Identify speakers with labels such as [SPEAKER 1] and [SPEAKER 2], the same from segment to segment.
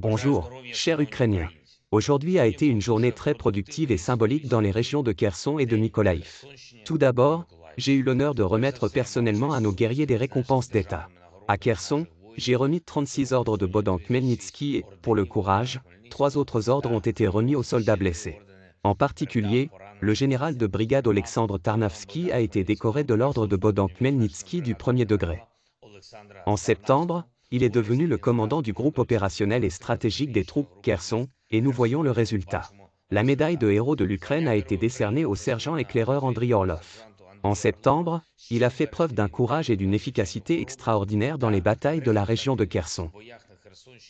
[SPEAKER 1] Bonjour, chers Ukrainiens. Aujourd'hui a été une journée très productive et symbolique dans les régions de Kherson et de Mykolaïv. Tout d'abord, j'ai eu l'honneur de remettre personnellement à nos guerriers des récompenses d'État. À Kherson, j'ai remis 36 ordres de Bodan Khmelnytsky et, pour le courage, trois autres ordres ont été remis aux soldats blessés. En particulier, le général de brigade Alexandre Tarnavsky a été décoré de l'ordre de Bodan Khmelnytsky du premier degré. En septembre, il est devenu le commandant du groupe opérationnel et stratégique des troupes Kherson, et nous voyons le résultat. La médaille de héros de l'Ukraine a été décernée au sergent éclaireur Andriy Orlov. En septembre, il a fait preuve d'un courage et d'une efficacité extraordinaire dans les batailles de la région de Kherson.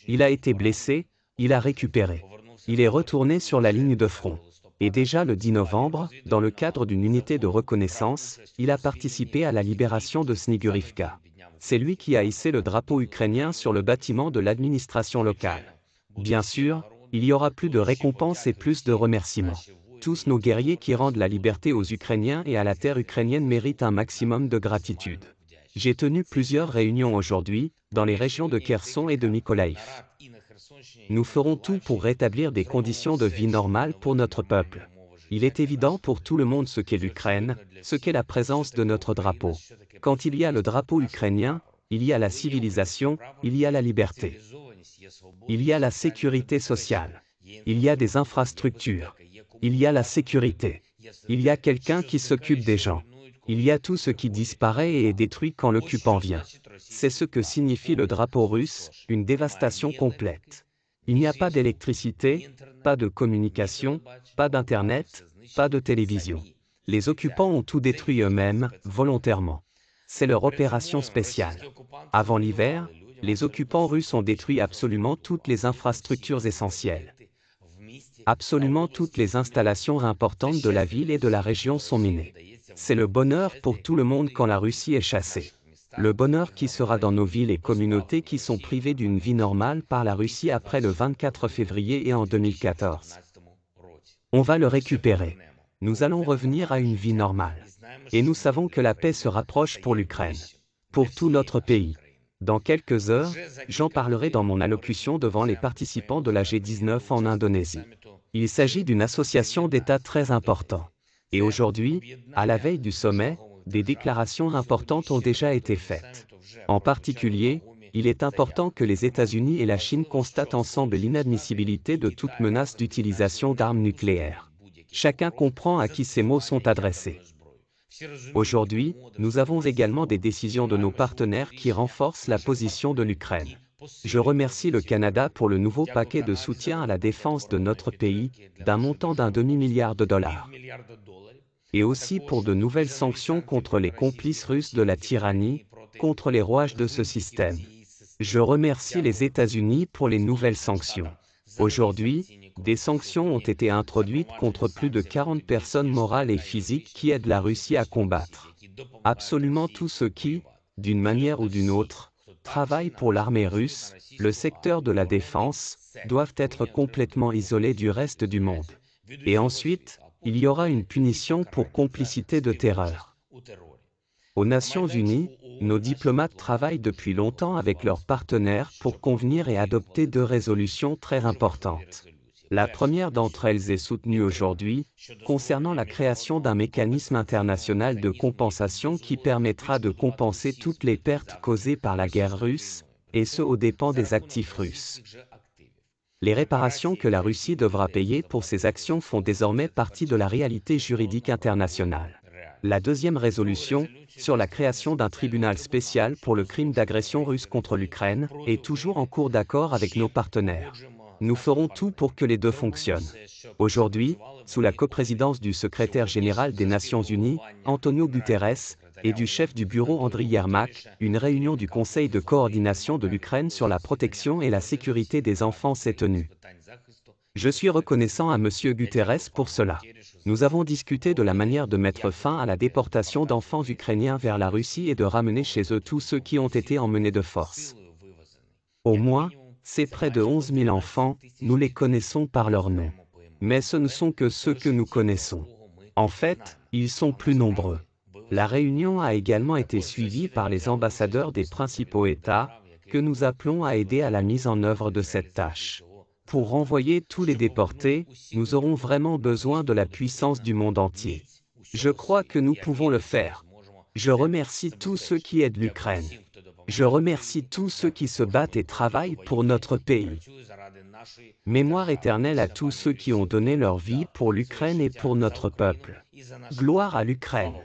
[SPEAKER 1] Il a été blessé, il a récupéré. Il est retourné sur la ligne de front. Et déjà le 10 novembre, dans le cadre d'une unité de reconnaissance, il a participé à la libération de Snigurivka. C'est lui qui a hissé le drapeau ukrainien sur le bâtiment de l'administration locale. Bien sûr, il y aura plus de récompenses et plus de remerciements. Tous nos guerriers qui rendent la liberté aux Ukrainiens et à la terre ukrainienne méritent un maximum de gratitude. J'ai tenu plusieurs réunions aujourd'hui, dans les régions de Kherson et de Mykolaïv. Nous ferons tout pour rétablir des conditions de vie normales pour notre peuple. Il est évident pour tout le monde ce qu'est l'Ukraine, ce qu'est la présence de notre drapeau. Quand il y a le drapeau ukrainien, il y a la civilisation, il y a la liberté. Il y a la sécurité sociale. Il y a des infrastructures. Il y a la sécurité. Il y a quelqu'un qui s'occupe des gens. Il y a tout ce qui disparaît et est détruit quand l'occupant vient. C'est ce que signifie le drapeau russe, une dévastation complète. Il n'y a pas d'électricité, pas de communication, pas d'Internet, pas de télévision. Les occupants ont tout détruit eux-mêmes, volontairement. C'est leur opération spéciale. Avant l'hiver, les occupants russes ont détruit absolument toutes les infrastructures essentielles. Absolument toutes les installations importantes de la ville et de la région sont minées. C'est le bonheur pour tout le monde quand la Russie est chassée le bonheur qui sera dans nos villes et communautés qui sont privées d'une vie normale par la Russie après le 24 février et en 2014. On va le récupérer. Nous allons revenir à une vie normale. Et nous savons que la paix se rapproche pour l'Ukraine, pour tout notre pays. Dans quelques heures, j'en parlerai dans mon allocution devant les participants de la G19 en Indonésie. Il s'agit d'une association d'États très importante. Et aujourd'hui, à la veille du sommet, des déclarations importantes ont déjà été faites. En particulier, il est important que les États-Unis et la Chine constatent ensemble l'inadmissibilité de toute menace d'utilisation d'armes nucléaires. Chacun comprend à qui ces mots sont adressés. Aujourd'hui, nous avons également des décisions de nos partenaires qui renforcent la position de l'Ukraine. Je remercie le Canada pour le nouveau paquet de soutien à la défense de notre pays, d'un montant d'un demi-milliard de dollars et aussi pour de nouvelles sanctions contre les complices russes de la tyrannie, contre les rouages de ce système. Je remercie les États-Unis pour les nouvelles sanctions. Aujourd'hui, des sanctions ont été introduites contre plus de 40 personnes morales et physiques qui aident la Russie à combattre. Absolument tous ceux qui, d'une manière ou d'une autre, travaillent pour l'armée russe, le secteur de la défense, doivent être complètement isolés du reste du monde. Et ensuite, il y aura une punition pour complicité de terreur. Aux Nations Unies, nos diplomates travaillent depuis longtemps avec leurs partenaires pour convenir et adopter deux résolutions très importantes. La première d'entre elles est soutenue aujourd'hui, concernant la création d'un mécanisme international de compensation qui permettra de compenser toutes les pertes causées par la guerre russe, et ce aux dépens des actifs russes. Les réparations que la Russie devra payer pour ses actions font désormais partie de la réalité juridique internationale. La deuxième résolution, sur la création d'un tribunal spécial pour le crime d'agression russe contre l'Ukraine, est toujours en cours d'accord avec nos partenaires. Nous ferons tout pour que les deux fonctionnent. Aujourd'hui, sous la coprésidence du secrétaire général des Nations Unies, Antonio Guterres, et du chef du bureau Andriy Yermak, une réunion du Conseil de coordination de l'Ukraine sur la protection et la sécurité des enfants s'est tenue. Je suis reconnaissant à M. Guterres pour cela. Nous avons discuté de la manière de mettre fin à la déportation d'enfants ukrainiens vers la Russie et de ramener chez eux tous ceux qui ont été emmenés de force. Au moins, c'est près de 11 000 enfants, nous les connaissons par leur nom. Mais ce ne sont que ceux que nous connaissons. En fait, ils sont plus nombreux. La réunion a également été suivie par les ambassadeurs des principaux États, que nous appelons à aider à la mise en œuvre de cette tâche. Pour renvoyer tous les déportés, nous aurons vraiment besoin de la puissance du monde entier. Je crois que nous pouvons le faire. Je remercie tous ceux qui aident l'Ukraine. Je remercie tous ceux qui se battent et travaillent pour notre pays. Mémoire éternelle à tous ceux qui ont donné leur vie pour l'Ukraine et pour notre peuple. Gloire à l'Ukraine.